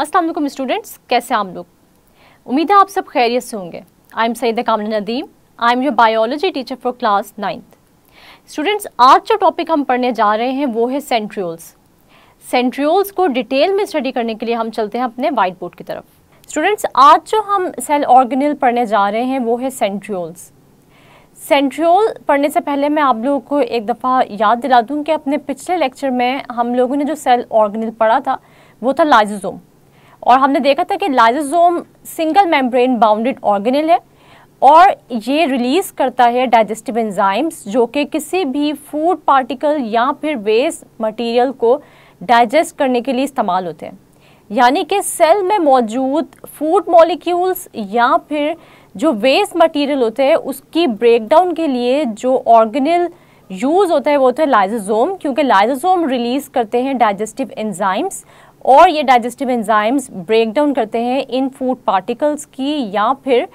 Aslam students कैसे आप लोग उम्मीद है आप सब खैरियत से होंगे आई एम सईद कामन Nadeem I am your biology teacher for class ninth students आज जो टॉपिक हम पढ़ने जा रहे हैं वो है सेंट्रियोल्स सेंट्रियोल्स को डिटेल में स्टडी करने के लिए हम चलते हैं अपने वाइट बोर्ड की तरफ स्टूडेंट्स आज जो हम सेल ऑर्गेनिल पढ़ने जा रहे हैं वो है सेंट्रियोल्स सेंट्रियोल पढ़ने से पहले मैं आप लोगों को एक दफ़ा याद दिला दूँ कि अपने पिछले लेक्चर में हम लोगों ने जो सेल ऑर्गेनल पढ़ा था वो था लाइजोजोम और हमने देखा था कि lysosome single membrane bounded organelle है और ये रिलीज़ करता है डाइजेस्टिव एंजाइम्स जो कि किसी भी फूड पार्टिकल या फिर वेस्ट मटेरियल को डाइजेस्ट करने के लिए इस्तेमाल होते हैं यानी कि सेल में मौजूद फूड मॉलिक्यूल्स या फिर जो वेस्ट मटेरियल होते हैं उसकी ब्रेकडाउन के लिए जो ऑर्गेनल यूज़ होता है वो होता है लाइजोजोम क्योंकि लाइजोजोम रिलीज़ करते हैं डाइजेस्टिव एंजाइम्स और ये डाइजेस्टिव एंजाइम्स ब्रेक डाउन करते हैं इन फूड पार्टिकल्स की या फिर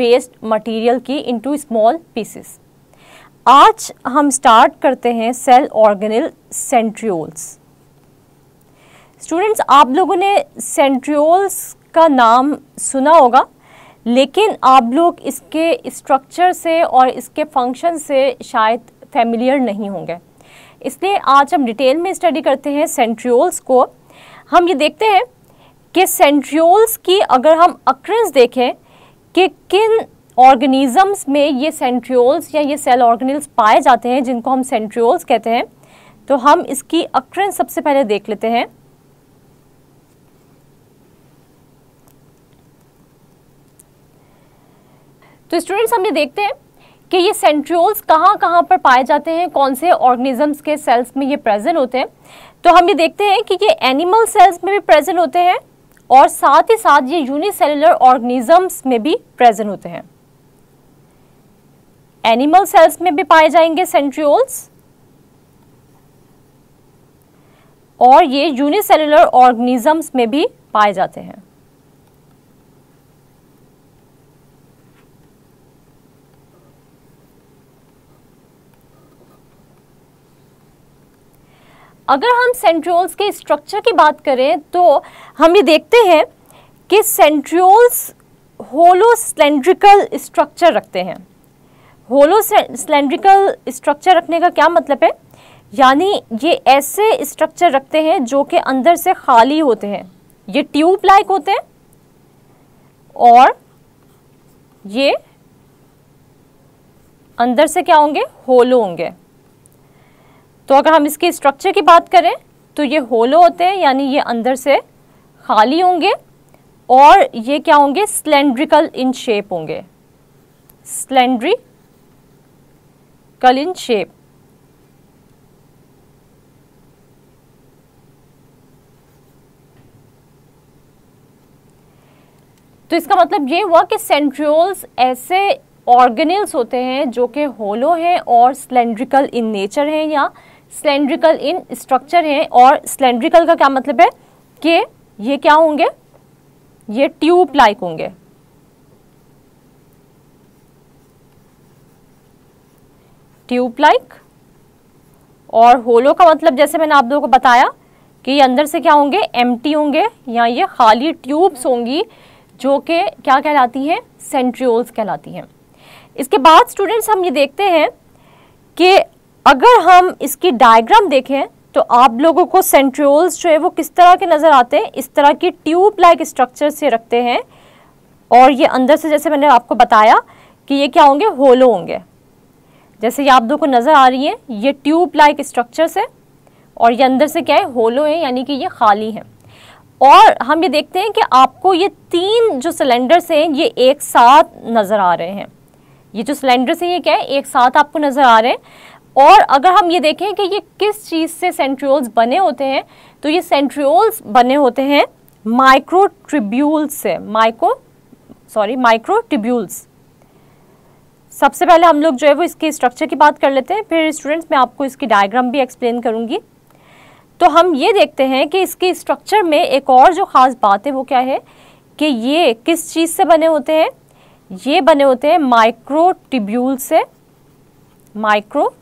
वेस्ट मटेरियल की इनटू स्मॉल पीसेस आज हम स्टार्ट करते हैं सेल ऑर्गेनिल सेंट्रियोल्स स्टूडेंट्स आप लोगों ने सेंट्रियोल्स का नाम सुना होगा लेकिन आप लोग इसके स्ट्रक्चर से और इसके फंक्शन से शायद फेमिलियर नहीं होंगे इसलिए आज हम डिटेल में स्टडी करते हैं सेंट्रियोल्स को हम ये देखते हैं कि सेंट्रियोल्स की अगर हम अक्रेंस देखें कि किन ऑर्गेनिजम्स में ये सेंट्रियोल्स या ये सेल ऑर्गेनिल्स पाए जाते हैं जिनको हम सेंट्रियोल्स कहते हैं तो हम इसकी अक्रेंस सबसे पहले देख लेते हैं तो स्टूडेंट्स हम ये देखते हैं कि ये सेंट्रियोल्स कहाँ कहाँ पर पाए जाते हैं कौन से ऑर्गेनिजम्स के सेल्स में ये प्रेजेंट होते हैं तो हम ये देखते हैं कि ये एनिमल सेल्स में भी प्रेजेंट होते हैं और साथ ही साथ ये यूनिसेलुलर ऑर्गेनिजम्स में भी प्रेजेंट होते हैं एनिमल सेल्स में भी पाए जाएंगे सेंट्रियोल्स और ये यूनिसेलुलर ऑर्गेनिजम्स में भी पाए जाते हैं अगर हम सेंट्रियोल्स के स्ट्रक्चर की बात करें तो हम ये देखते हैं कि सेंट्रियोल्स होलोस्लेंड्रिकल स्ट्रक्चर रखते हैं होलो होलोस्लेंड्रिकल स्ट्रक्चर रखने का क्या मतलब है यानी ये ऐसे स्ट्रक्चर रखते हैं जो कि अंदर से खाली होते हैं ये ट्यूब लाइक होते हैं और ये अंदर से क्या होंगे होलो होंगे तो अगर हम इसके स्ट्रक्चर की बात करें तो ये होलो होते हैं यानी ये अंदर से खाली होंगे और ये क्या होंगे स्लेंड्रिकल इन शेप होंगे स्लेंड्रिकल इन शेप तो इसका मतलब ये हुआ कि सेंट्रियोल्स ऐसे ऑर्गेनिल्स होते हैं जो कि होलो हैं और स्लेंड्रिकल इन नेचर हैं या सिलेंड्रिकल इन स्ट्रक्चर हैं और सिलेंड्रिकल का क्या मतलब है कि ये क्या होंगे ये ट्यूब लाइक होंगे ट्यूब लाइक और होलो का मतलब जैसे मैंने आप लोगों को बताया कि ये अंदर से क्या होंगे टी होंगे या ये खाली ट्यूब्स होंगी जो कि क्या कहलाती हैं सेंट्रियोल्स कहलाती हैं इसके बाद स्टूडेंट्स हम ये देखते हैं कि अगर हम इसकी डायग्राम देखें तो आप लोगों को सेंट्रियोल्स जो है वो किस तरह के नज़र आते हैं इस तरह के ट्यूब लाइक स्ट्रक्चर से रखते हैं और ये अंदर से जैसे मैंने आपको बताया कि ये क्या होंगे होलो होंगे जैसे ये आप लोगों को नज़र आ रही है ये ट्यूब लाइक स्ट्रक्चर्स है और ये अंदर से क्या है होलो है यानी कि ये खाली है और हम ये देखते हैं कि आपको ये तीन जो सिलेंडर्स हैं ये एक साथ नज़र आ रहे हैं ये जो सिलेंडर्स हैं ये क्या है एक साथ आपको नज़र आ रहे हैं और अगर हम ये देखें कि ये किस चीज़ से सेंट्रियोल्स बने होते हैं तो ये सेंट्रियोल्स बने होते हैं माइक्रोट्रिब्यूल्स से माइक्रो सॉरी माइक्रोट्रिब्यूल्स सबसे पहले हम लोग जो है वो इसके स्ट्रक्चर की बात कर लेते हैं फिर स्टूडेंट्स मैं आपको इसकी डायग्राम भी एक्सप्लेन करूँगी तो हम ये देखते हैं कि इसके स्ट्रक्चर में एक और जो ख़ास बात है वो क्या है कि ये किस चीज़ से बने होते हैं ये बने होते हैं ट्रिब्यूल से माइक्रो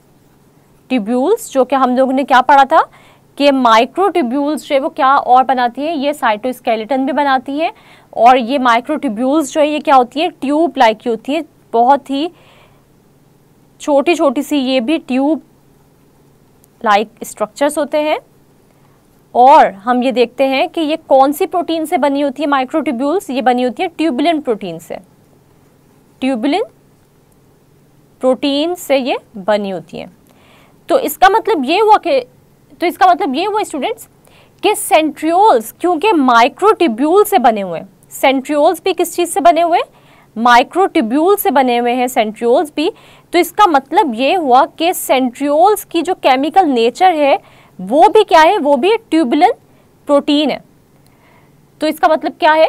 ट्यूब्यूल्स जो कि हम लोगों ने क्या पढ़ा था कि माइक्रो ट्यूब्यूल्स जो है वो क्या और बनाती हैं ये साइटोस्केलेटन भी बनाती हैं और ये माइक्रो ट्यूब्यूल्स जो है ये क्या होती है ट्यूब लाइक की होती है बहुत ही छोटी छोटी सी ये भी ट्यूब लाइक स्ट्रक्चर्स होते हैं और हम ये देखते हैं कि ये कौन सी प्रोटीन से बनी होती है माइक्रो ट्यूब्यूल्स ये बनी होती है ट्यूबुलिन प्रोटीन से ट्यूबुलिन प्रोटीन से ये बनी होती है तो इसका मतलब ये हुआ कि तो इसका मतलब ये हुआ स्टूडेंट्स कि सेंट्रियोल्स क्योंकि माइक्रोटिब्यूल से बने हुए सेंट्रियोल्स भी किस चीज़ से बने हुए माइक्रोटिब्यूल से बने हुए हैं सेंट्रियोल्स भी तो इसका मतलब ये हुआ कि सेंट्रियोल्स की जो केमिकल नेचर है वो भी क्या है वो भी ट्यूबुलन प्रोटीन है तो इसका मतलब क्या है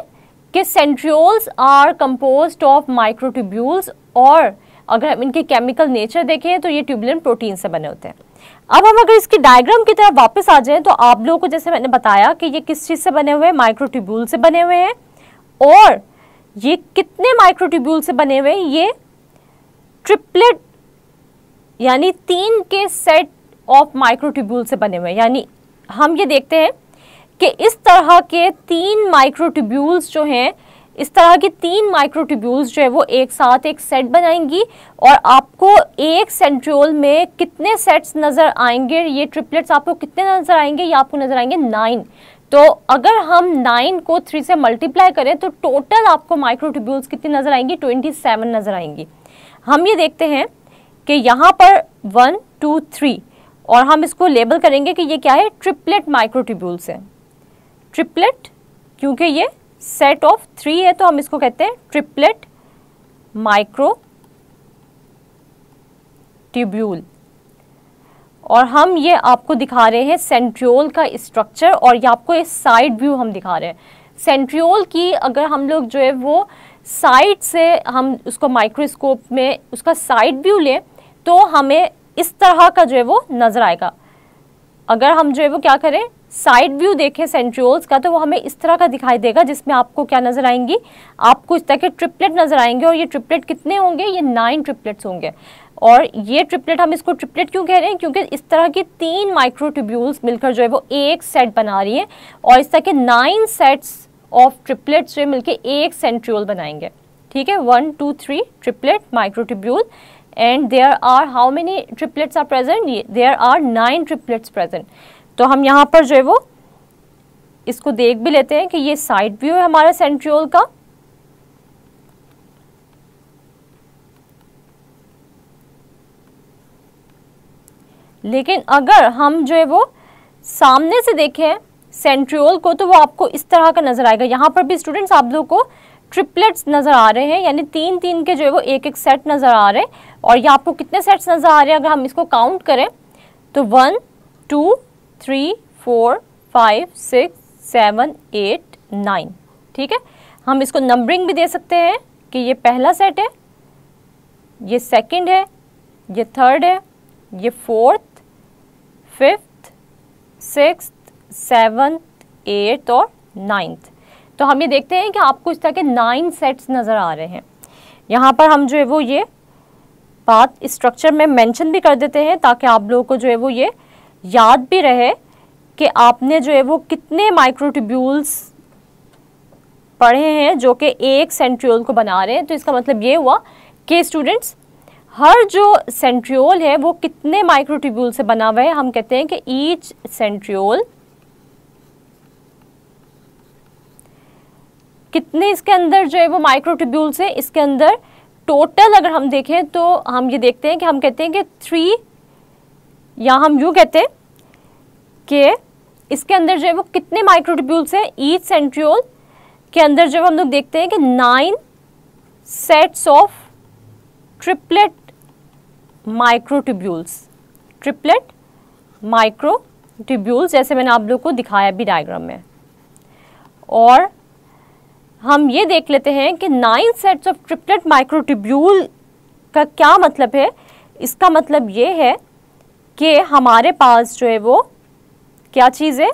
कि centrioles are compose of microtubules और अगर हम इनके केमिकल नेचर देखें तो ये ट्यूबुलिन प्रोटीन से बने होते हैं अब हम अगर इसके डायग्राम की तरफ वापस आ जाएं तो आप लोगों को जैसे मैंने बताया कि ये किस चीज़ से बने हुए हैं माइक्रोट्यूब्यूल से बने हुए हैं और ये कितने माइक्रोट्यूब्यूल से बने हुए हैं ये ट्रिपलेट यानी तीन के सेट ऑफ माइक्रोट्यूब्यूल से बने हुए हैं यानी हम ये देखते हैं कि इस तरह के तीन माइक्रोट्यूब्यूल्स जो हैं इस तरह के तीन माइक्रोट्यूब्यूल्स जो है वो एक साथ एक सेट बनाएंगी और आपको एक सेंट्रियोल में कितने सेट्स नज़र आएंगे ये ट्रिपलेट्स आपको कितने नज़र आएंगे ये आपको नज़र आएंगे नाइन तो अगर हम नाइन को थ्री से मल्टीप्लाई करें तो टोटल आपको माइक्रोट्यूब्यूल्स कितनी नज़र आएंगी ट्वेंटी सेवन नज़र आएंगी हम ये देखते हैं कि यहाँ पर वन टू थ्री और हम इसको लेबल करेंगे कि ये क्या है ट्रिपलेट माइक्रोट्यूब्यूल्स हैं ट्रिपलेट क्योंकि ये सेट ऑफ थ्री है तो हम इसको कहते हैं ट्रिपलेट माइक्रो ट्यूब्यूल और हम ये आपको दिखा रहे हैं सेंट्रियोल का स्ट्रक्चर और ये आपको ये साइड व्यू हम दिखा रहे हैं सेंट्रियोल की अगर हम लोग जो है वो साइड से हम उसको माइक्रोस्कोप में उसका साइड व्यू लें तो हमें इस तरह का जो है वो नज़र आएगा अगर हम जो है वो क्या करें साइड व्यू देखें सेंट्रियोल्स का तो वो हमें इस तरह का दिखाई देगा जिसमें आपको क्या नज़र आएंगी आपको इस तरह के ट्रिपलेट नज़र आएंगे और ये ट्रिपलेट कितने होंगे ये नाइन ट्रिपलेट्स होंगे और ये ट्रिपलेट हम इसको ट्रिपलेट क्यों कह रहे हैं क्योंकि इस तरह की तीन माइक्रोट्यूब्यूल्स मिलकर जो है वो एक सेट बना रही है और इस तरह के नाइन सेट्स ऑफ ट्रिपलेट्स जो मिलकर एक सेंट्रियोल बनाएंगे ठीक है one two three triplet microtubule and there are how many triplets are present there are nine triplets present तो हम यहाँ पर जो है वो इसको देख भी लेते हैं कि ये साइड व्यू है हमारा सेंट्रियोल का लेकिन अगर हम जो है वो सामने से देखें सेंट्रियोल को तो वो आपको इस तरह का नज़र आएगा यहाँ पर भी स्टूडेंट्स आप लोग को ट्रिपलेट्स नज़र आ रहे हैं यानी तीन तीन के जो है वो एक एक सेट नज़र आ रहे हैं और ये आपको कितने सेट्स नज़र आ रहे हैं अगर हम इसको काउंट करें तो one two three four five six seven eight nine ठीक है हम इसको नंबरिंग भी दे सकते हैं कि ये पहला सेट है ये सेकंड है ये थर्ड है ये fourth fifth six seventh eight और नाइन्थ तो हम ये देखते हैं कि आपको इस तरह के नाइन सेट्स नज़र आ रहे हैं यहाँ पर हम जो है वो ये बात स्ट्रक्चर में मेंशन भी कर देते हैं ताकि आप लोगों को जो है वो ये याद भी रहे कि आपने जो है वो कितने माइक्रोट्यूब्यूल्स पढ़े हैं जो कि एक सेंट्रियोल को बना रहे हैं तो इसका मतलब ये हुआ कि स्टूडेंट्स हर जो सेंट्रियोल है वो कितने माइक्रोट्यूब्यूल से बना हुआ है हम कहते हैं कि ईच सेंट्रियोल कितने इसके अंदर जो है वो माइक्रोट्यूब्यूल्स है इसके अंदर टोटल अगर हम देखें तो हम ये देखते हैं कि हम कहते हैं कि थ्री या हम यू कहते हैं कि इसके अंदर जो है वो कितने माइक्रोट्यूब्यूल्स हैं ईच सेंट्रियोल के अंदर जब हम लोग देखते हैं कि nine sets of triplet microtubules triplet microtubules जैसे मैंने आप लोग को दिखाया भी डायग्राम में और हम ये देख लेते हैं कि nine sets of triplet microtubule का क्या मतलब है इसका मतलब ये है कि हमारे पास जो है वो क्या चीज़ है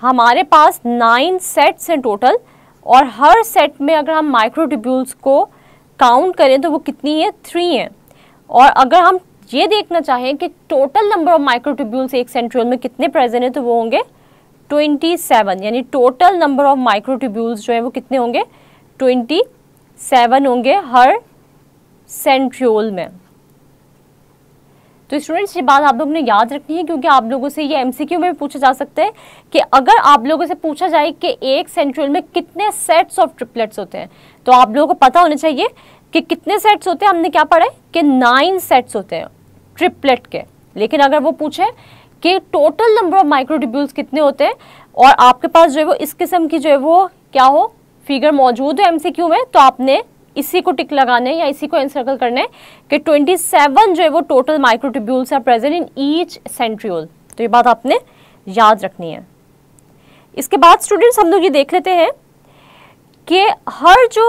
हमारे पास नाइन सेट्स हैं टोटल और हर सेट में अगर हम माइक्रो ट्यूब्यूल्स को काउंट करें तो वो कितनी है थ्री है और अगर हम ये देखना चाहें कि total number of microtubules एक सेंट्रोल में कितने प्रेजेंट हैं तो वो होंगे 27 यानी total number of microtubules जो है वो कितने होंगे 27 होंगे हर सेंट्रोल में तो स्टूडेंट्स ये बात आप लोगों ने याद रखनी है क्योंकि आप लोगों से ये एमसीक्यू में भी पूछा जा सकता है कि अगर आप लोगों से पूछा जाए कि एक सेंट्रल में कितने सेट्स ऑफ ट्रिपलेट्स होते हैं तो आप लोगों को पता होना चाहिए कि कितने सेट्स होते हैं हमने क्या पढ़ा है कि नाइन सेट्स होते हैं ट्रिपलेट के लेकिन अगर वो पूछे कि टोटल नंबर ऑफ माइक्रोट्यूब्यूल्स कितने होते हैं और आपके पास जो है वो इस किस्म की जो है वो क्या हो फिगर मौजूद हो एमसीक्यू में तो आपने इसी को टिक लगाने या इसी को एंसर्कल करने कि 27 जो है वो total microtubules are present in each centriole तो ये बात आपने याद रखनी है इसके बाद स्टूडेंट्स हम लोग ये देख लेते हैं कि हर जो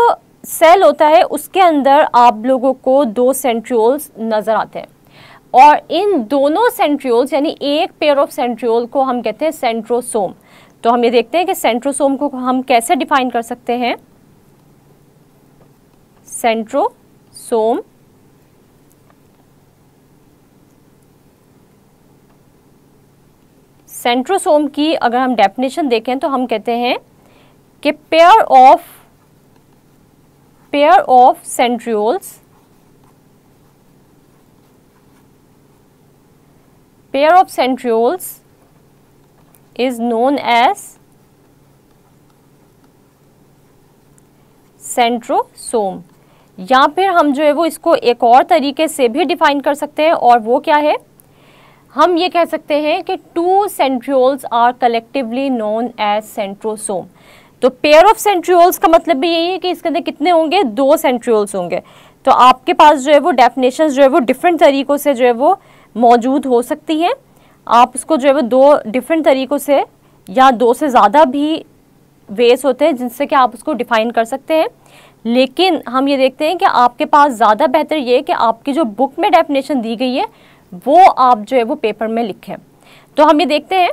सेल होता है उसके अंदर आप लोगों को दो सेंट्रियोल्स नज़र आते हैं और इन दोनों सेंट्रियोल्स यानी एक पेयर ऑफ सेंट्रियोल को हम कहते हैं सेंट्रोसोम तो हम ये देखते हैं कि सेंट्रोसोम को हम कैसे डिफाइन कर सकते हैं सेंट्रोसोम सेंट्रोसोम की अगर हम डेफिनेशन देखें तो हम कहते हैं कि pair of pair of centrioles pair of centrioles is known as centrosome या फिर हम जो है वो इसको एक और तरीके से भी डिफाइन कर सकते हैं और वो क्या है हम ये कह सकते हैं कि two centrioles are collectively known as centrosome तो पेयर ऑफ सेंट्रियोल्स का मतलब भी यही है कि इसके अंदर कितने होंगे दो सेंट्रियोल्स होंगे तो आपके पास जो है वो डेफिनेशन जो है वो डिफरेंट तरीक़ों से जो है वो मौजूद हो सकती हैं आप उसको जो है वो दो डिफरेंट तरीक़ों से या दो से ज़्यादा भी वेस होते हैं जिनसे कि आप उसको डिफ़ाइन कर सकते हैं लेकिन हम ये देखते हैं कि आपके पास ज़्यादा बेहतर ये है कि आपकी जो बुक में डेफिनेशन दी गई है वो आप जो है वो पेपर में लिखें तो हम ये देखते हैं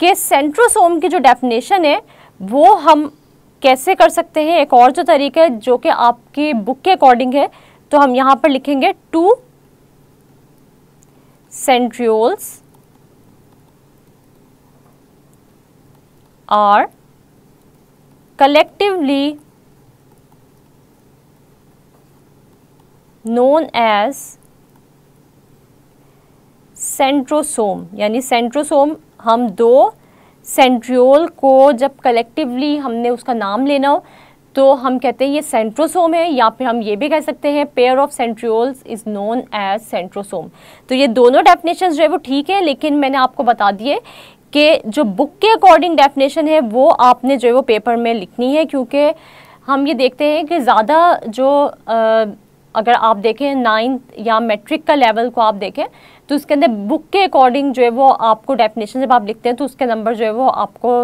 कि सेंट्रोसोम की जो डेफिनेशन है वो हम कैसे कर सकते हैं एक और जो तरीका है जो कि आपकी बुक के अकॉर्डिंग है तो हम यहाँ पर लिखेंगे two centrioles are collectively known as centrosome यानी सेंट्रोसोम हम दो सेंट्रियोल को जब कलेक्टिवली हमने उसका नाम लेना हो तो हम कहते हैं ये सेंट्रोसोम है या फिर हम ये भी कह सकते हैं pair of centrioles is known as centrosome तो ये दोनों डेफिनेशन जो है वो ठीक है लेकिन मैंने आपको बता दिए कि जो बुक के अकॉर्डिंग डेफिनेशन है वो आपने जो है वो पेपर में लिखनी है क्योंकि हम ये देखते हैं कि ज़्यादा जो आ, अगर आप देखें नाइन्थ या मेट्रिक का लेवल को आप देखें तो उसके अंदर बुक के अकॉर्डिंग जो है वो आपको डेफिनेशन जब आप लिखते हैं तो उसके नंबर जो है वो आपको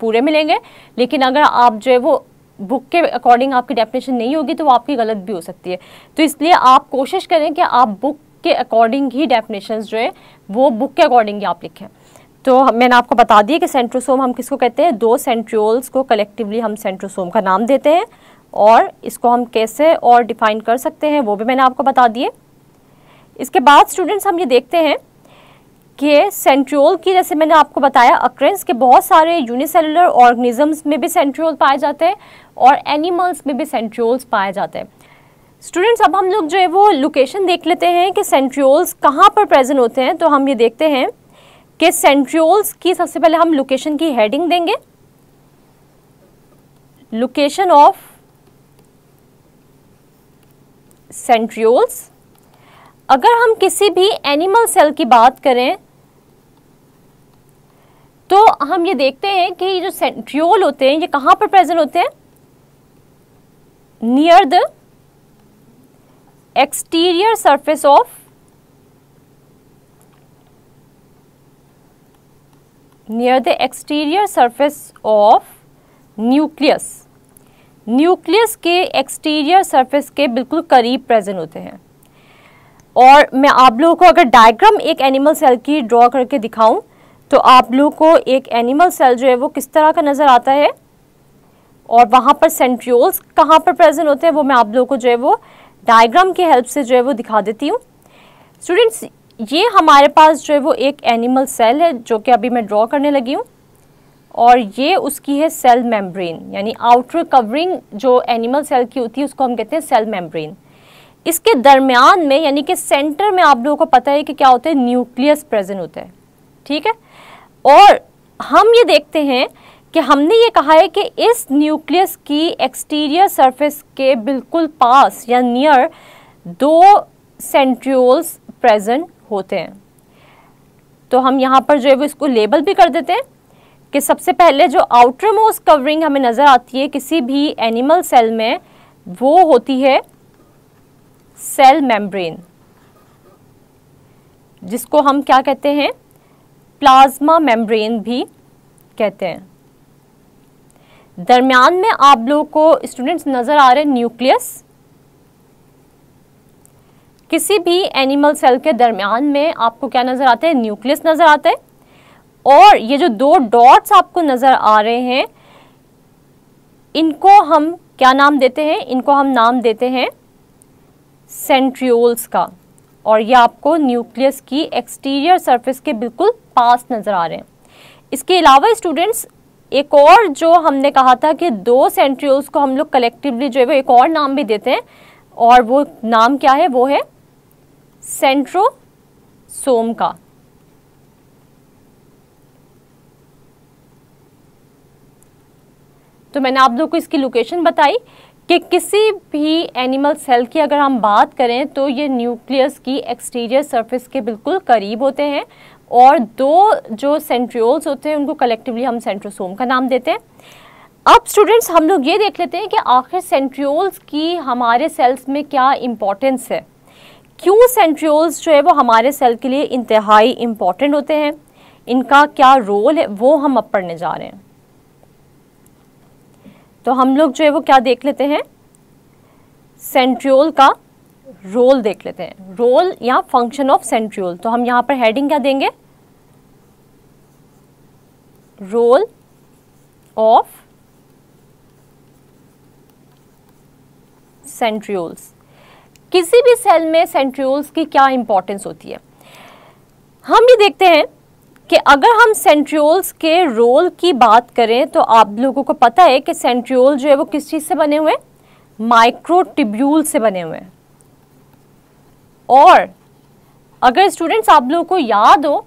पूरे मिलेंगे लेकिन अगर आप जो है वो बुक के अकॉर्डिंग आपकी डेफिनेशन नहीं होगी तो वो आपकी गलत भी हो सकती है तो इसलिए आप कोशिश करें कि आप बुक के अकॉर्डिंग ही डेफिनेशन जो है वो बुक के अकॉर्डिंग ही आप लिखें तो मैंने आपको बता दिया कि सेंट्रोसोम हम किसको कहते हैं दो सेंट्रियोल्स को कलेक्टिवली हम सेंट्रोसोम का नाम देते हैं और इसको हम कैसे और डिफाइन कर सकते हैं वो भी मैंने आपको बता दिए इसके बाद स्टूडेंट्स हम ये देखते हैं कि सेंट्रियोल की जैसे मैंने आपको बताया अक्रेंस के बहुत सारे यूनिसेलुलर ऑर्गेनिजम्स में भी सेंट्रियोल पाए जाते हैं और एनिमल्स में भी सेंट्रियोल्स पाए जाते हैं स्टूडेंट्स अब हम लोग जो है वो लोकेशन देख लेते हैं कि सेंट्रियोल्स कहाँ पर प्रेजेंट होते हैं तो हम ये देखते हैं कि सेंट्रियोल्स की सबसे पहले हम लोकेशन की हेडिंग देंगे लोकेशन ऑफ सेंट्रियोल्स अगर हम किसी भी एनिमल सेल की बात करें तो हम ये देखते हैं कि ये जो सेंट्रियोल होते हैं ये कहाँ पर प्रेजेंट होते हैं near the exterior surface of near the exterior surface of nucleus nucleus के एक्सटीरियर सरफेस के बिल्कुल करीब प्रेजेंट होते हैं और मैं आप लोगों को अगर डायग्राम एक एनिमल सेल की ड्रॉ करके दिखाऊं तो आप लोगों को एक एनिमल सेल जो है वो किस तरह का नज़र आता है और वहाँ पर सेंट्रियोल्स कहाँ पर प्रेजेंट होते हैं वो मैं आप लोगों को जो है वो डायग्राम की हेल्प से जो है वो दिखा देती हूँ स्टूडेंट्स ये हमारे पास जो है वो एक एनिमल सेल है जो कि अभी मैं ड्रॉ करने लगी हूँ और ये उसकी है सेल मेम्ब्रेन यानी आउटर कवरिंग जो एनिमल सेल की होती है उसको हम कहते हैं सेल मेम्ब्रेन इसके दरमियान में यानी कि सेंटर में आप लोगों को पता है कि क्या होता है न्यूक्लियस प्रेजेंट होता है ठीक है और हम ये देखते हैं कि हमने ये कहा है कि इस न्यूक्लियस की एक्सटीरियर सरफेस के बिल्कुल पास या नियर दो सेंट्रियोल्स प्रेजेंट होते हैं तो हम यहाँ पर जो है वो इसको लेबल भी कर देते हैं कि सबसे पहले जो आउटर मोस्ट कवरिंग हमें नज़र आती है किसी भी एनिमल सेल में वो होती है सेल मेम्ब्रेन जिसको हम क्या कहते हैं प्लाज्मा मेम्ब्रेन भी कहते हैं दरमियान में आप लोगों को स्टूडेंट्स नज़र आ रहे हैं न्यूक्लियस किसी भी एनिमल सेल के दरमियान में आपको क्या नज़र आता है न्यूक्लियस नज़र आता है और ये जो दो डॉट्स आपको नज़र आ रहे हैं इनको हम क्या नाम देते हैं इनको हम नाम देते हैं सेंट्रियोल्स का और ये आपको न्यूक्लियस की एक्सटीरियर सरफेस के बिल्कुल पास नज़र आ रहे हैं इसके अलावा स्टूडेंट्स एक और जो हमने कहा था कि दो सेंट्रियोल्स को हम लोग कलेक्टिवली जो है वो एक और नाम भी देते हैं और वो नाम क्या है वो है सेंट्रोसोम का तो मैंने आप लोग को इसकी लोकेशन बताई कि किसी भी एनिमल सेल की अगर हम बात करें तो ये न्यूक्लियस की एक्सटीरियर सरफेस के बिल्कुल करीब होते हैं और दो जो सेंट्रियोल्स होते हैं उनको कलेक्टिवली हम सेंट्रोसोम का नाम देते हैं अब स्टूडेंट्स हम लोग ये देख लेते हैं कि आखिर सेंट्रियोल्स की हमारे सेल्स में क्या इम्पोर्टेंस है क्यों सेंट्रियोल्स जो है वो हमारे सेल के लिए इंतहाई इम्पॉर्टेंट होते हैं इनका क्या रोल है वो हम अब पढ़ने जा रहे हैं तो हम लोग जो है वो क्या देख लेते हैं सेंट्रियोल का रोल देख लेते हैं रोल या फंक्शन ऑफ सेंट्रियोल तो हम यहां पर हेडिंग क्या देंगे रोल ऑफ सेंट्रियोल्स किसी भी सेल में सेंट्रियोल्स की क्या इंपॉर्टेंस होती है हम ये देखते हैं कि अगर हम सेंट्रियोल्स के रोल की बात करें तो आप लोगों को पता है कि सेंट्रियोल जो है वो किस चीज़ से बने हुए हैं माइक्रोटिब्यूल से बने हुए हैं और अगर स्टूडेंट्स आप लोगों को याद हो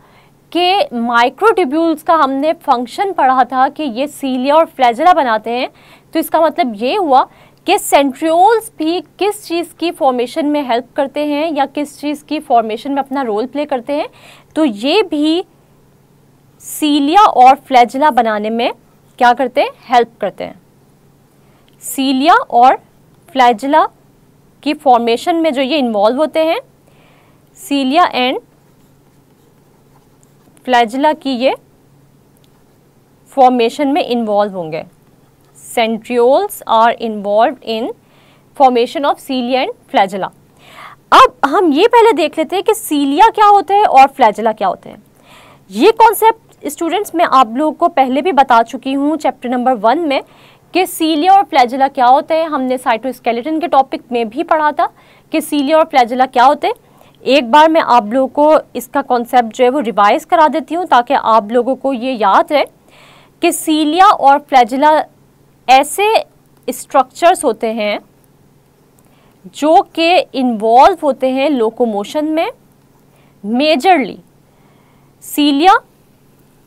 कि माइक्रोटिब्यूल्स का हमने फंक्शन पढ़ा था कि ये सीलिया और फ्लैजला बनाते हैं तो इसका मतलब ये हुआ कि सेंट्रियोल्स भी किस चीज़ की फॉर्मेशन में हेल्प करते हैं या किस चीज़ की फॉर्मेशन में अपना रोल प्ले करते हैं तो ये भी सीलिया और फ्लैजिला बनाने में क्या करते हैं हेल्प करते हैं सीलिया और फ्लैजिला की फॉर्मेशन में जो ये इन्वॉल्व होते हैं सीलिया एंड फ्लैजिला की ये फॉर्मेशन में इन्वॉल्व होंगे centrioles are involve in formation of cilia and flagella अब हम ये पहले देख लेते हैं कि सीलिया क्या होते हैं और फ्लैजिला क्या होते हैं ये कॉन्सेप्ट स्टूडेंट्स मैं आप लोगों को पहले भी बता चुकी हूँ चैप्टर नंबर वन में कि सीलिया और फ्लैजिला क्या होते हैं हमने साइटोस्केलेटन के टॉपिक में भी पढ़ा था कि सीलिया और फ्लैजिला क्या होते हैं एक बार मैं आप लोगों को इसका कॉन्सेप्ट जो है वो रिवाइज करा देती हूँ ताकि आप लोगों को ये याद रहे कि सीलिया और फ्लैजिला ऐसे स्ट्रक्चर्स होते हैं जो कि इन्वॉल्व होते हैं लोकोमोशन में मेजरली सीलिया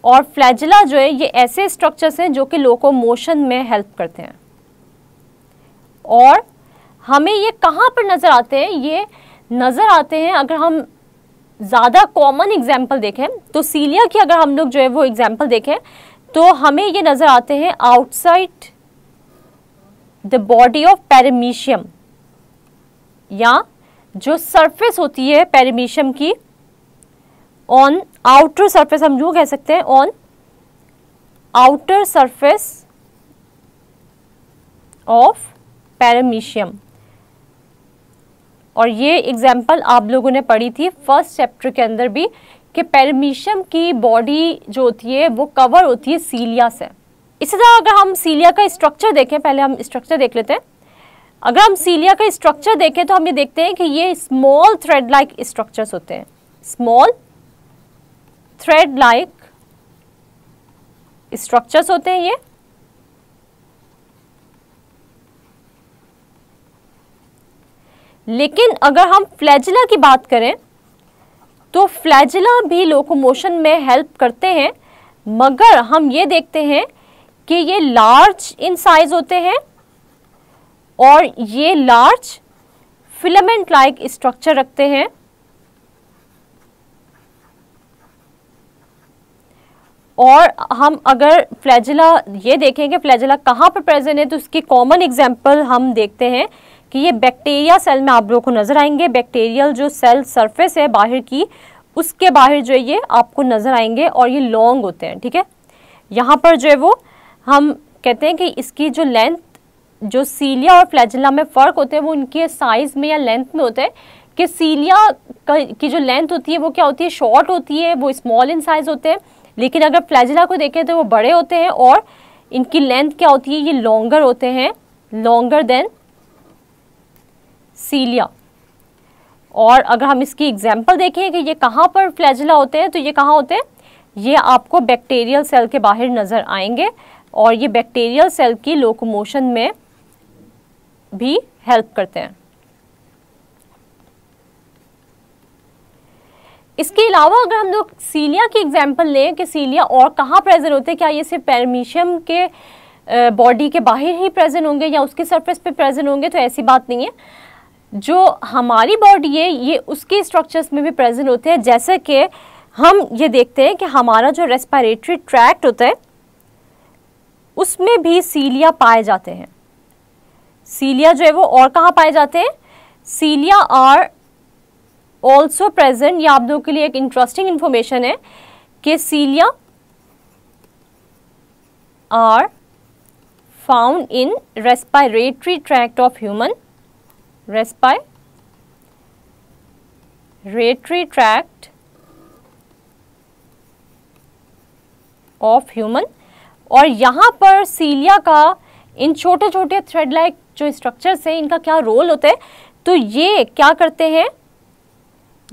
और फ्लैजिला जो है ये ऐसे स्ट्रक्चर्स हैं जो कि लोकोमोशन में हेल्प करते हैं और हमें ये कहाँ पर नज़र आते हैं ये नज़र आते हैं अगर हम ज़्यादा कॉमन एग्जाम्पल देखें तो सीलिया की अगर हम लोग जो है वो एग्जाम्पल देखें तो हमें ये नज़र आते हैं outside the body of paramecium या जो सरफेस होती है पेरेमीशियम की ऑन आउटर सरफेस हम यूँ कह सकते हैं on outer surface of paramecium और ये एग्जाम्पल आप लोगों ने पढ़ी थी फर्स्ट चैप्टर के अंदर भी कि पैरामीशियम की बॉडी जो होती है वो कवर होती है सीलिया से इसी तरह अगर हम सीलिया का स्ट्रक्चर देखें पहले हम स्ट्रक्चर देख लेते हैं अगर हम सीलिया का स्ट्रक्चर देखें तो हम ये देखते हैं कि ये स्मॉल थ्रेड लाइक स्ट्रक्चर्स होते हैं स्मॉल थ्रेड लाइक स्ट्रक्चर्स होते हैं ये लेकिन अगर हम फ्लैजिला की बात करें तो फ्लैजिला भी लोकोमोशन में हेल्प करते हैं मगर हम ये देखते हैं कि ये लार्ज इन साइज होते हैं और ये लार्ज फिलामेंट लाइक स्ट्रक्चर रखते हैं और हम अगर फ्लैजिला ये देखें कि फ्लैजिला कहाँ पर प्रेजेंट है तो उसकी कॉमन एग्जाम्पल हम देखते हैं कि ये बैक्टीरिया सेल में आप लोगों को नज़र आएंगे बैक्टीरियल जो सेल सरफेस है बाहर की उसके बाहर जो ये आपको नज़र आएंगे और ये लॉन्ग होते हैं ठीक है यहाँ पर जो है वो हम कहते हैं कि इसकी जो लेंथ जो सीलिया और फ्लैजिला में फ़र्क होते हैं वो उनके साइज़ में या लेंथ में होते हैं कि सीलिया की जो लेंथ होती है वो क्या होती है शॉर्ट होती है वो स्मॉल इन साइज़ होते हैं लेकिन अगर फ्लैजिला को देखें तो वो बड़े होते हैं और इनकी लेंथ क्या होती है ये लॉन्गर होते हैं लॉन्गर देन सीलिया और अगर हम इसकी एग्जाम्पल देखें कि ये कहाँ पर फ्लैजिला होते हैं तो ये कहाँ होते हैं ये आपको बैक्टीरियल सेल के बाहर नज़र आएंगे और ये बैक्टीरियल सेल की लोकोमोशन में भी हेल्प करते हैं इसके अलावा अगर हम लोग सीलिया की एग्जाम्पल लें कि सीलिया और कहाँ प्रेजेंट होते हैं क्या ये सिर्फ पैरमीशियम के बॉडी के बाहर ही प्रेजेंट होंगे या उसके सरफेस पे प्रेजेंट होंगे तो ऐसी बात नहीं है जो हमारी बॉडी है ये उसके स्ट्रक्चर्स में भी प्रेजेंट होते हैं जैसे कि हम ये देखते हैं कि हमारा जो रेस्पायरेटरी ट्रैक्ट होता है उसमें भी सीलिया पाए जाते हैं सीलिया जो है वो और कहाँ पाए जाते हैं सीलिया आर ऑल्सो प्रेजेंट ये आप लोगों के लिए एक इंटरेस्टिंग इन्फॉर्मेशन है कि cilia are found in tract of human human रेटरी ट्रैक्ट ऑफ ह्यूमन और यहाँ पर सीलिया का इन छोटे छोटे थ्रेड लाइक जो स्ट्रक्चर्स हैं इनका क्या रोल होता है तो ये क्या करते हैं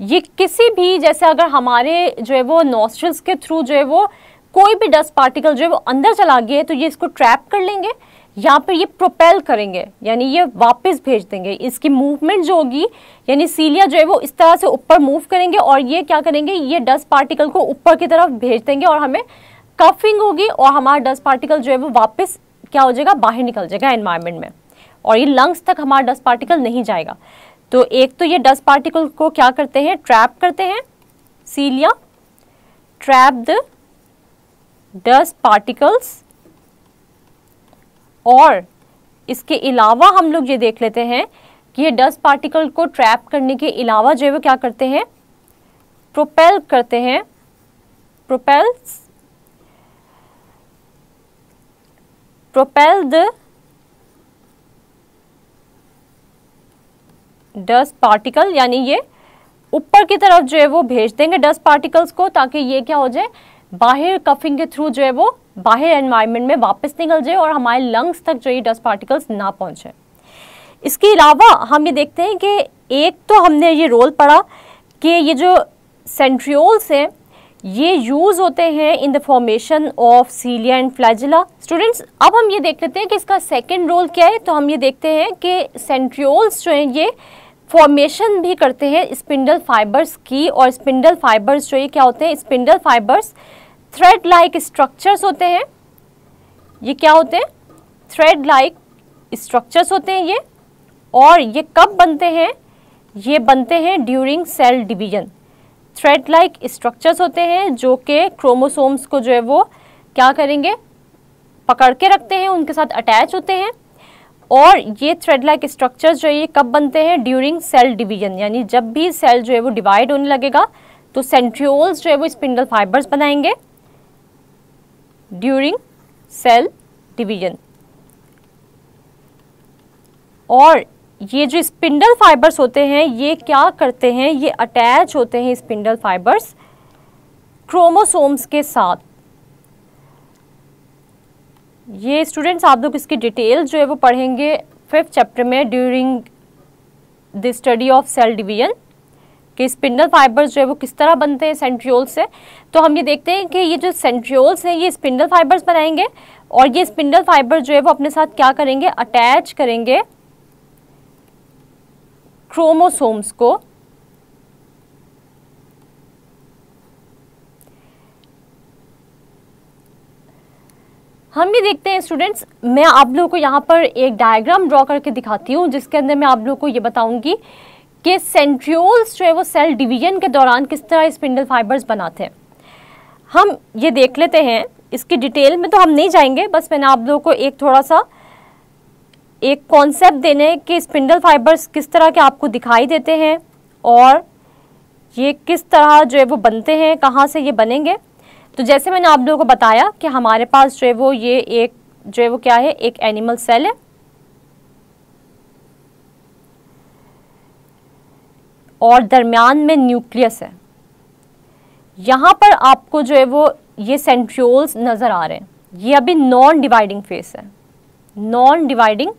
ये किसी भी जैसे अगर हमारे जो है वो नॉस्ट्रल्स के थ्रू जो है वो कोई भी डस्ट पार्टिकल जो है वो अंदर चला गया है तो ये इसको ट्रैप कर लेंगे या फिर ये प्रोपेल करेंगे यानी ये वापस भेज देंगे इसकी मूवमेंट जो होगी यानी सीलिया जो है वो इस तरह से ऊपर मूव करेंगे और ये क्या करेंगे ये डस्ट पार्टिकल को ऊपर की तरफ भेज देंगे और हमें कफिंग होगी और हमारा डस्ट पार्टिकल जो है वो वापस क्या हो जाएगा बाहर निकल जाएगा एनवायरमेंट में और ये लंग्स तक हमारा डस्ट पार्टिकल नहीं जाएगा तो एक तो ये डस्ट पार्टिकल को क्या करते हैं ट्रैप करते हैं cilia trap the dust particles और इसके अलावा हम लोग ये देख लेते हैं कि ये डस्ट पार्टिकल को ट्रैप करने के अलावा जो है वो क्या करते हैं प्रोपेल करते हैं propels propel the dust particle यानी ये ऊपर की तरफ जो है वो भेज देंगे डस्ट पार्टिकल्स को ताकि ये क्या हो जाए बाहर कफिंग के थ्रू जो है वो बाहर एनवायरनमेंट में वापस निकल जाए और हमारे लंग्स तक जो ये डस्ट पार्टिकल्स ना पहुँचे इसके अलावा हम ये देखते हैं कि एक तो हमने ये रोल पढ़ा कि ये जो सेंट्रियोल्स हैं ये यूज़ होते हैं in the formation of cilia and flagella students अब हम ये देख लेते हैं कि इसका सेकेंड रोल क्या है तो हम ये देखते हैं कि सेंट्रियोल्स जो हैं ये फॉर्मेशन भी करते हैं स्पिंडल फाइबर्स की और स्पिंडल फाइबर्स जो ये क्या होते हैं spindle fibres thread like structures होते हैं ये क्या होते हैं थ्रेड लाइक स्ट्रक्चर्स होते हैं ये और ये कब बनते हैं ये बनते हैं during cell division thread like structures होते हैं जो कि क्रोमोसोम्स को जो है वो क्या करेंगे पकड़ के रखते हैं उनके साथ अटैच होते हैं और ये थ्रेड लाइक स्ट्रक्चर्स जो है ये कब बनते हैं ड्यूरिंग सेल डिवीजन यानी जब भी सेल जो है वो डिवाइड होने लगेगा तो सेंट्रियोल्स जो है वो स्पिंडल फाइबर्स बनाएंगे ड्यूरिंग सेल डिवीजन और ये जो स्पिंडल फाइबर्स होते हैं ये क्या करते हैं ये अटैच होते हैं स्पिंडल फाइबर्स क्रोमोसोम्स के साथ ये स्टूडेंट्स आप लोग इसकी डिटेल जो है वो पढ़ेंगे फिफ्थ चैप्टर में during the study of cell division कि स्पिंडल फाइबर्स जो है वो किस तरह बनते हैं सेंट्रियोल से तो हम ये देखते हैं कि ये जो सेंट्रियोल्स हैं ये स्पिंडल फाइबर्स बनाएंगे और ये स्पिंडल फाइबर जो है वो अपने साथ क्या करेंगे अटैच करेंगे क्रोमोसोम्स को हम भी देखते हैं स्टूडेंट्स मैं आप लोगों को यहाँ पर एक डायग्राम ड्रॉ करके दिखाती हूँ जिसके अंदर मैं आप लोगों को ये बताऊँगी कि सेंट्रियोल्स जो है वो सेल डिवीजन के दौरान किस तरह स्पिंडल फाइबर्स बनाते हैं हम ये देख लेते हैं इसकी डिटेल में तो हम नहीं जाएंगे बस मैंने आप लोगों को एक थोड़ा सा एक कॉन्सेप्ट देने कि स्पिंडल फाइबर्स किस तरह के आपको दिखाई देते हैं और ये किस तरह जो है वो बनते हैं कहाँ से ये बनेंगे तो जैसे मैंने आप लोगों को बताया कि हमारे पास जो है वो ये एक जो है वो क्या है एक एनिमल सेल है और दरमियान में न्यूक्लियस है यहाँ पर आपको जो है वो ये सेंट्रियोल्स नज़र आ रहे हैं ये अभी नॉन डिवाइडिंग फेस है non dividing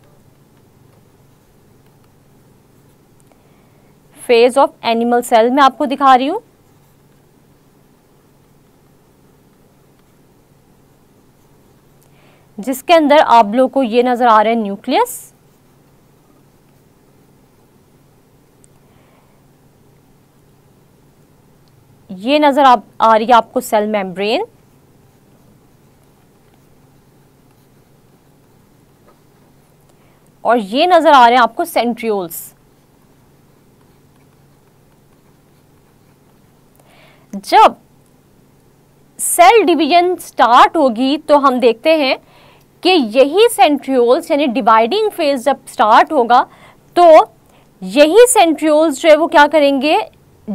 phase of animal cell में आपको दिखा रही हूं जिसके अंदर आप लोग को ये नज़र आ रहे हैं न्यूक्लियस ये नज़र आप आ रही है आपको सेल मेम्ब्रेन और ये नज़र आ रहे हैं आपको सेंट्रियोल्स जब सेल डिवीजन स्टार्ट होगी तो हम देखते हैं कि यही सेंट्रियोल्स यानी डिवाइडिंग फेज जब स्टार्ट होगा तो यही सेंट्रियोल्स जो है वो क्या करेंगे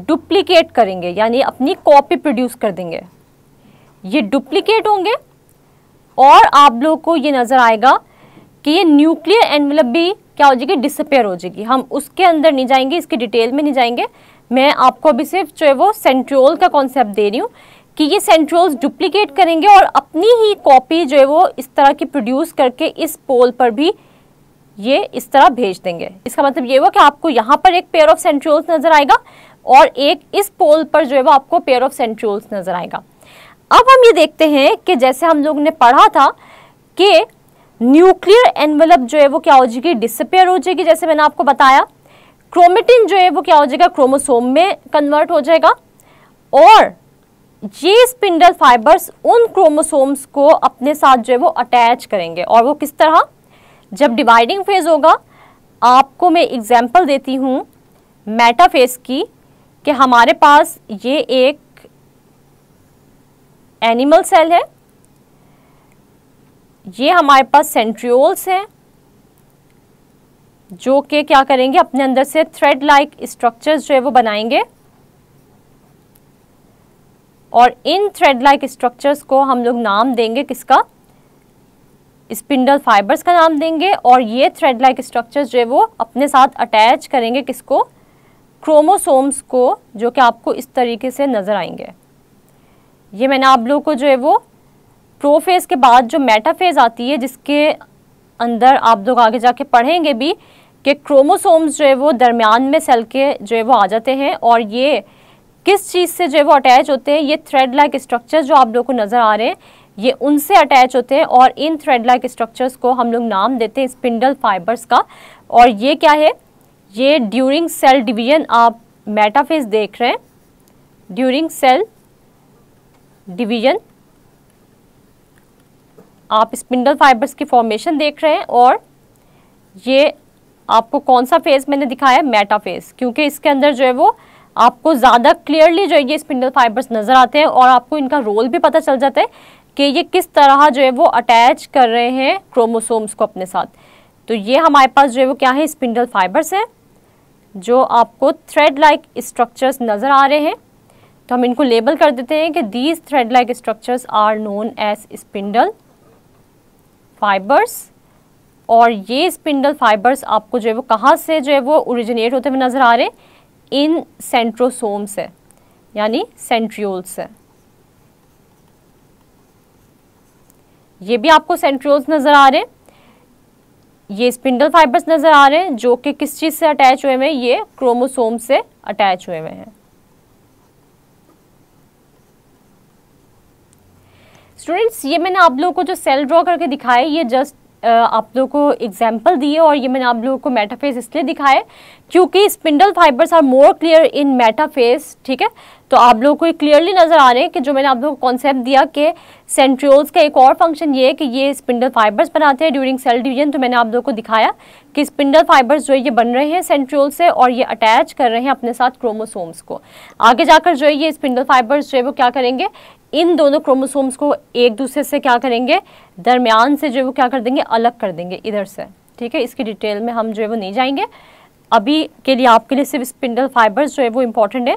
डुप्लीकेट करेंगे यानी अपनी कॉपी प्रोड्यूस कर देंगे ये डुप्लीकेट होंगे और आप लोगों को ये नज़र आएगा कि ये न्यूक्लियर एनवलप भी क्या हो जाएगी डिसअपेयर हो जाएगी हम उसके अंदर नहीं जाएंगे इसके डिटेल में नहीं जाएंगे मैं आपको अभी सिर्फ जो है वो सेंट्रोल का कॉन्सेप्ट दे रही हूँ कि ये सेंट्रोल्स डुप्लीकेट करेंगे और अपनी ही कॉपी जो है वो इस तरह की प्रोड्यूस करके इस पोल पर भी ये इस तरह भेज देंगे इसका मतलब ये हुआ कि आपको यहाँ पर एक पेयर ऑफ सेंट्रोल्स नजर आएगा और एक इस पोल पर जो है वो आपको पेयर ऑफ सेंट्रोल्स नजर आएगा अब हम ये देखते हैं कि जैसे हम लोग ने पढ़ा था कि न्यूक्लियर एनवलप जो है वो क्या हो जाएगी डिसअपेयर हो जाएगी जैसे मैंने आपको बताया क्रोमेटिन जो है वो क्या हो जाएगा क्रोमोसोम में कन्वर्ट हो जाएगा और ये स्पिंडल फाइबर्स उन क्रोमोसोम्स को अपने साथ जो है वो अटैच करेंगे और वो किस तरह जब डिवाइडिंग फेज होगा आपको मैं एग्जाम्पल देती हूँ मेटाफेज की कि हमारे पास ये एक एनिमल सेल है ये हमारे पास सेंट्रियोल्स हैं जो कि क्या करेंगे अपने अंदर से थ्रेड लाइक स्ट्रक्चर्स जो है वो बनाएंगे और इन थ्रेड लाइक स्ट्रक्चर्स को हम लोग नाम देंगे किसका स्पिंडल फाइबर्स का नाम देंगे और ये थ्रेड लाइक स्ट्रक्चर्स जो है वो अपने साथ अटैच करेंगे किसको क्रोमोसोम्स को जो कि आपको इस तरीके से नज़र आएंगे ये मैंने आप लोगों को जो है वो प्रोफेज के बाद जो मेटाफेज आती है जिसके अंदर आप लोग आगे जाके पढ़ेंगे भी कि क्रोमोसोम्स जो है वो दरमियान में सेल के जो है वो आ जाते हैं और ये किस चीज़ से जो है वो अटैच होते हैं ये थ्रेड लाइक स्ट्रक्चर जो आप लोगों को नज़र आ रहे हैं ये उनसे अटैच होते हैं और इन थ्रेड लाइक स्ट्रक्चर्स को हम लोग नाम देते हैं स्पिंडल फाइबर्स का और ये क्या है ये ड्यूरिंग सेल डिवीजन आप मेटाफेज देख रहे हैं ड्यूरिंग सेल डिवीजन आप स्पिंडल फाइबर्स की फॉर्मेशन देख रहे हैं और ये आपको कौन सा फेज मैंने दिखाया है मेटा फेज क्योंकि इसके अंदर जो है वो आपको ज़्यादा क्लियरली जो है ये स्पिंडल फाइबर्स नज़र आते हैं और आपको इनका रोल भी पता चल जाता है कि ये किस तरह जो है वो अटैच कर रहे हैं क्रोमोसोम्स को अपने साथ तो ये हमारे पास जो है वो क्या है स्पिंडल फाइबर्स हैं जो आपको थ्रेड लाइक स्ट्रक्चर्स नज़र आ रहे हैं तो हम इनको लेबल कर देते हैं कि these thread like structures are known as spindle fibres और ये स्पिंडल फाइबर्स आपको जो है वो कहाँ से जो है वो ओरिजिनेट होते हुए नज़र आ रहे हैं इन सेंट्रोसोम से यानी सेंट्रियोल से ये भी आपको सेंट्रियोल्स नज़र आ रहे हैं ये स्पिंडल फाइबर्स नज़र आ रहे हैं जो कि किस चीज़ से अटैच हुए हुए हैं ये क्रोमोसोम से अटैच हुए हुए हैं स्टूडेंट्स ये मैंने आप लोगों को जो सेल ड्रॉ करके दिखाए ये जस्ट आप लोगों को एग्जाम्पल दिए और ये मैंने आप लोगों को मेटाफेस इसलिए दिखाए क्योंकि spindle fibres are more clear in metaphase ठीक है तो आप लोगों को ये क्लियरली नज़र आ रहे हैं कि जो मैंने आप लोगों को कॉन्सेप्ट दिया कि सेंट्रियोल्स का एक और फंक्शन ये है कि ये स्पिंडल फाइबर्स बनाते हैं ड्यूरिंग सेल डिवीजन तो मैंने आप लोगों को दिखाया कि स्पिंडल फाइबर्स जो है ये बन रहे हैं सेंट्रियोल से और ये अटैच कर रहे हैं अपने साथ क्रोमोसोम्स को आगे जाकर जो है ये स्पिंडल फाइबर्स जो है वो क्या करेंगे इन दोनों क्रोमोसोम्स को एक दूसरे से क्या करेंगे दरमियान से जो है वो क्या कर देंगे अलग कर देंगे इधर से ठीक है इसकी डिटेल में हम जो है वो नहीं जाएंगे अभी के लिए आपके लिए सिर्फ स्पिंडल फाइबर्स जो है वो इम्पॉर्टेंट है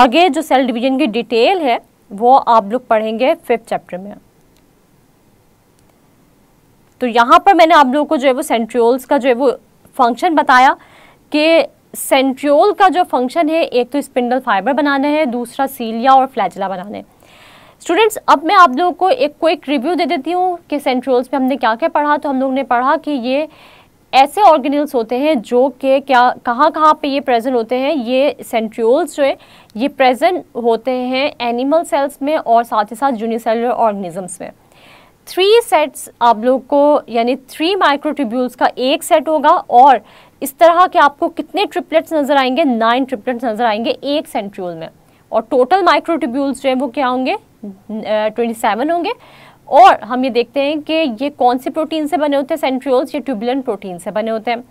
आगे जो सेल डिवीजन की डिटेल है वो आप लोग पढ़ेंगे फिफ्थ चैप्टर में तो यहाँ पर मैंने आप लोगों को जो है वो सेंट्रियोल्स का जो है वो फंक्शन बताया कि सेंट्रियोल का जो फंक्शन है एक तो स्पिंडल फाइबर बनाना है दूसरा सीलिया और फ्लैजला बनाना है स्टूडेंट्स अब मैं आप लोगों को एक क्विक रिव्यू दे देती हूँ कि सेंट्रोल्स में हमने क्या क्या पढ़ा तो हम लोग ने पढ़ा कि ये ऐसे ऑर्गेनल्स होते हैं जो कि क्या कहाँ कहाँ पे ये प्रेजेंट होते हैं ये सेंट्रियोल्स जो है ये प्रेजेंट होते हैं एनिमल सेल्स में और साथ ही साथ यूनिसेलुलर ऑर्गेनिजम्स में थ्री सेट्स आप लोग को यानी थ्री माइक्रोट्रिब्यूल्स का एक सेट होगा और इस तरह के आपको कितने ट्रिपलेट्स नज़र आएंगे नाइन ट्रिपलेट्स नज़र आएंगे एक सेंट्रियोल में और टोटल माइक्रोट्यूब्यूल्स जो है वो क्या होंगे ट्वेंटी सेवन होंगे और हम ये देखते हैं कि ये कौन से प्रोटीन से बने होते हैं सेंट्रियोल्स ये ट्यूबुलन प्रोटीन से बने होते हैं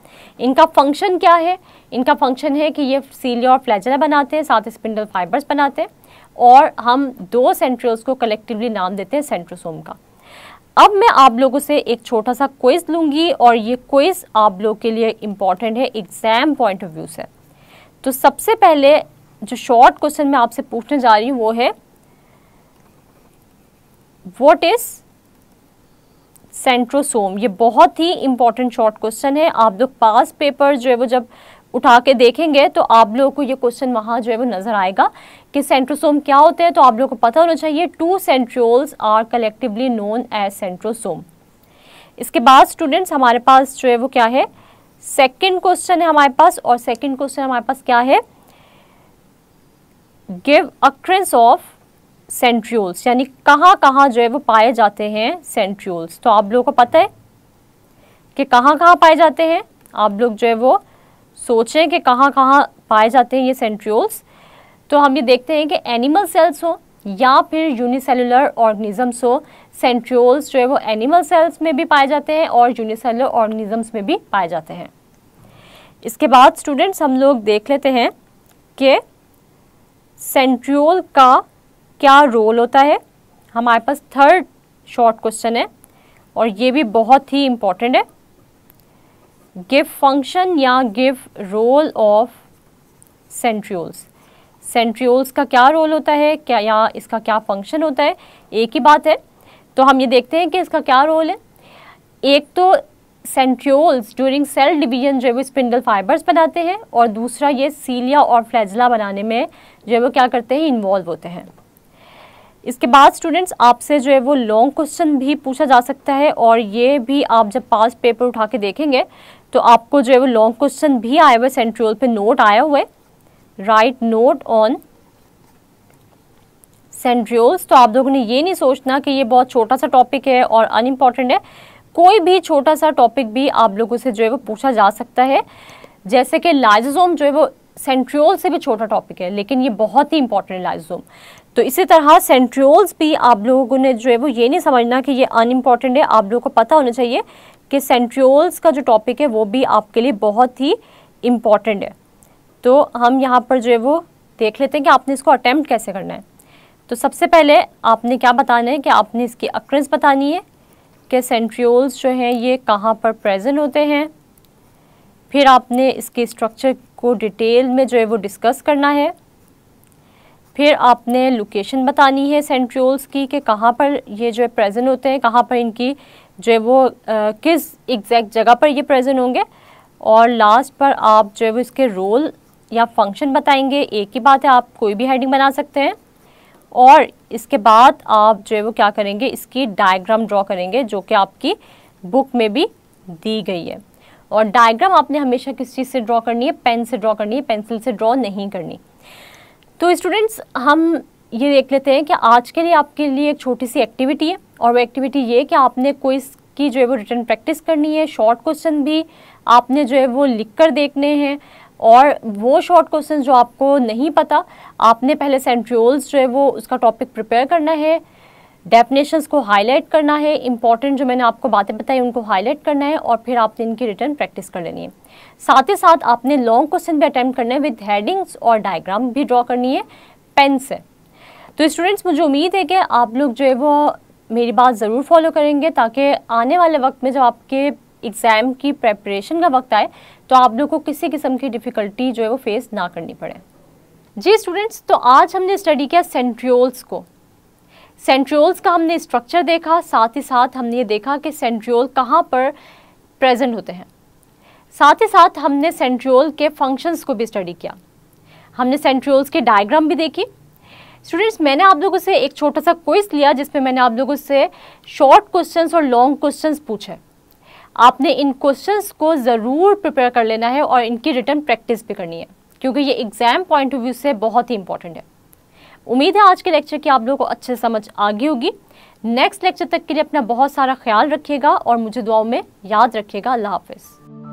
इनका फंक्शन क्या है इनका फंक्शन है कि ये सीलिया और फ्लैजला बनाते हैं साथ स्पिंडल फाइबर्स बनाते हैं और हम दो सेंट्रियोल्स को कलेक्टिवली नाम देते हैं सेंट्रोसोम का अब मैं आप लोगों से एक छोटा सा क्विज लूँगी और ये क्विज आप लोग के लिए इम्पॉर्टेंट है एग्ज़ाम पॉइंट ऑफ व्यू से तो सबसे पहले जो शॉर्ट क्वेश्चन मैं आपसे पूछने जा रही हूँ वो है वॉट इज सेंट्रोसोम ये बहुत ही इंपॉर्टेंट शॉर्ट क्वेश्चन है आप लोग पास पेपर जो है वो जब उठा के देखेंगे तो आप लोगों को ये क्वेश्चन वहाँ जो है वो नज़र आएगा कि सेंट्रोसोम क्या होते हैं तो आप लोगों को पता होना चाहिए two centrioles are collectively known as centrosome इसके बाद स्टूडेंट्स हमारे पास जो है वो क्या है सेकेंड क्वेश्चन है हमारे पास और सेकेंड क्वेश्चन हमारे पास क्या है गिव अक्रेंस ऑफ सेंट्रियोल्स यानी कहाँ कहाँ जो है वो पाए जाते हैं सेंट्रियोल्स तो आप लोगों को पता है कि कहाँ कहाँ पाए जाते हैं आप लोग जो है वो सोचें कि कहाँ कहाँ पाए जाते हैं ये सेंट्रियोल्स तो हम ये देखते हैं कि एनिमल सेल्स हो या फिर यूनिसेलुलर ऑर्गेनिजम्स हो सेंट्रियोल्स जो है वो एनिमल सेल्स में भी पाए जाते हैं और यूनिसेलुलर ऑर्गेनिजम्स में भी पाए जाते हैं इसके बाद स्टूडेंट्स हम लोग देख लेते हैं कि सेंट्रियोल का क्या रोल होता है हमारे पास थर्ड शॉर्ट क्वेश्चन है और ये भी बहुत ही इम्पॉर्टेंट है गिव फंक्शन या give role of centrioles centrioles का क्या रोल होता है क्या या इसका क्या फंक्शन होता है एक ही बात है तो हम ये देखते हैं कि इसका क्या रोल है एक तो सेंट्रियोल्स ड्यूरिंग सेल डिवीजन जो स्पिंडल फाइबर्स बनाते हैं और दूसरा ये सीलिया और फ्लैजला बनाने में जो है वो क्या करते हैं इन्वॉल्व होते हैं इसके बाद स्टूडेंट्स आपसे जो है वो लॉन्ग क्वेश्चन भी पूछा जा सकता है और ये भी आप जब पास पेपर उठा के देखेंगे तो आपको जो है वो लॉन्ग क्वेश्चन भी आया हुए सेंट्रियोल पे नोट आया हुआ है राइट नोट ऑन सेंट्रियोल्स तो आप लोगों ने ये नहीं सोचना कि ये बहुत छोटा सा टॉपिक है और अनइम्पॉर्टेंट है कोई भी छोटा सा टॉपिक भी आप लोगों से जो है वो पूछा जा सकता है जैसे कि लाइजोम जो है वो सेंट्रियोल से भी छोटा टॉपिक है लेकिन ये बहुत ही इंपॉर्टेंट लाइजोम तो इसी तरह सेंट्रियोल्स भी आप लोगों ने जो है वो ये नहीं समझना कि ये अनइम्पॉर्टेंट है आप लोगों को पता होना चाहिए कि सेंट्रियोल्स का जो टॉपिक है वो भी आपके लिए बहुत ही इम्पॉर्टेंट है तो हम यहाँ पर जो है वो देख लेते हैं कि आपने इसको अटैम्प्ट कैसे करना है तो सबसे पहले आपने क्या बताना है कि आपने इसकी अक्रेंस बतानी है कि सेंट्रियोल्स जो हैं ये कहाँ पर प्रेजेंट होते हैं फिर आपने इसके स्ट्रक्चर को डिटेल में जो है वो डिस्कस करना है फिर आपने लोकेशन बतानी है सेंट्रियोल्स की कि कहाँ पर ये जो है प्रेजेंट होते हैं कहाँ पर इनकी जो है वो आ, किस एग्जैक्ट जगह पर ये प्रेजेंट होंगे और लास्ट पर आप जो है वो इसके रोल या फंक्शन बताएंगे एक ही बात है आप कोई भी हेडिंग बना सकते हैं और इसके बाद आप जो है वो क्या करेंगे इसकी डायग्राम ड्रॉ करेंगे जो कि आपकी बुक में भी दी गई है और डायग्राम आपने हमेशा किस चीज़ से ड्रॉ करनी है पेन से ड्रॉ करनी है पेंसिल से ड्रॉ नहीं करनी तो स्टूडेंट्स हम ये देख लेते हैं कि आज के लिए आपके लिए एक छोटी सी एक्टिविटी है और वो एक्टिविटी ये कि आपने कोई की जो है वो रिटर्न प्रैक्टिस करनी है शॉर्ट क्वेश्चन भी आपने जो है वो लिख कर देखने हैं और वो शॉर्ट क्वेश्चन जो आपको नहीं पता आपने पहले सेंट्रियोल्स जो है वो उसका टॉपिक प्रिपेयर करना है डेफिनेशंस को हाईलाइट करना है इंपॉर्टेंट जो मैंने आपको बातें बताई उनको हाईलाइट करना है और फिर आपने इनकी रिटर्न प्रैक्टिस कर लेनी है साथ ही साथ आपने लॉन्ग क्वेश्चन भी अटैम्प्ट करना है विद हेडिंग्स और डायग्राम भी ड्रॉ करनी है पेन से तो स्टूडेंट्स मुझे उम्मीद है कि आप लोग जो है वो मेरी बात ज़रूर फॉलो करेंगे ताकि आने वाले वक्त में जब आपके एग्ज़ाम की प्रेपरेशन का वक्त आए तो आप लोग को किसी किस्म की डिफ़िकल्टी जो है वो फेस ना करनी पड़े जी स्टूडेंट्स तो आज हमने स्टडी किया सेंट्रियोल्स को सेंट्रियोल्स का हमने स्ट्रक्चर देखा साथ ही साथ हमने ये देखा कि सेंट्रियोल कहाँ पर प्रेजेंट होते हैं साथ ही साथ हमने सेंट्रियोल के फंक्शंस को भी स्टडी किया हमने सेंट्रियोल्स के डायग्राम भी देखी स्टूडेंट्स मैंने आप लोगों से एक छोटा सा क्विज लिया जिसमें मैंने आप लोगों से शॉर्ट क्वेश्चन और लॉन्ग क्वेश्चन पूछे आपने इन क्वेश्चंस को ज़रूर प्रिपेयर कर लेना है और इनकी रिटर्न प्रैक्टिस भी करनी है क्योंकि ये एग्ज़ाम पॉइंट ऑफ व्यू से बहुत ही इंपॉर्टेंट है उम्मीद है आज के लेक्चर की आप लोगों को अच्छे समझ आ गई होगी नेक्स्ट लेक्चर तक के लिए अपना बहुत सारा ख्याल रखिएगा और मुझे दुआओं में याद रखिएगा अल्लाह हाफिज़